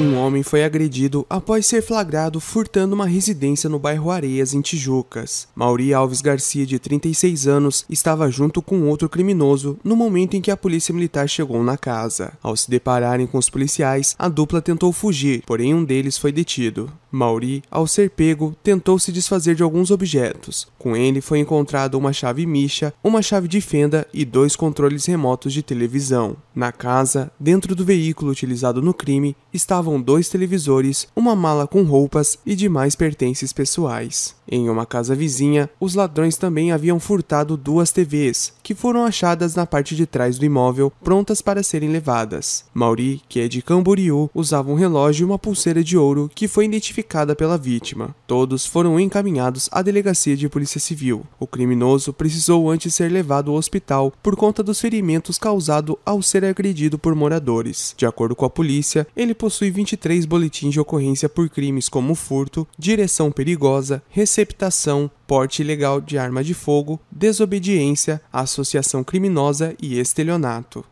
Um homem foi agredido após ser flagrado furtando uma residência no bairro Areias, em Tijucas. Mauri Alves Garcia, de 36 anos, estava junto com outro criminoso no momento em que a polícia militar chegou na casa. Ao se depararem com os policiais, a dupla tentou fugir, porém um deles foi detido. Mauri, ao ser pego, tentou se desfazer de alguns objetos. Com ele foi encontrada uma chave micha, uma chave de fenda e dois controles remotos de televisão. Na casa, dentro do veículo utilizado no crime, estavam dois televisores, uma mala com roupas e demais pertences pessoais. Em uma casa vizinha, os ladrões também haviam furtado duas TVs, que foram achadas na parte de trás do imóvel, prontas para serem levadas. Mauri, que é de Camboriú, usava um relógio e uma pulseira de ouro que foi identificada identificada pela vítima. Todos foram encaminhados à delegacia de polícia civil. O criminoso precisou antes ser levado ao hospital por conta dos ferimentos causados ao ser agredido por moradores. De acordo com a polícia, ele possui 23 boletins de ocorrência por crimes como furto, direção perigosa, receptação, porte ilegal de arma de fogo, desobediência, associação criminosa e estelionato.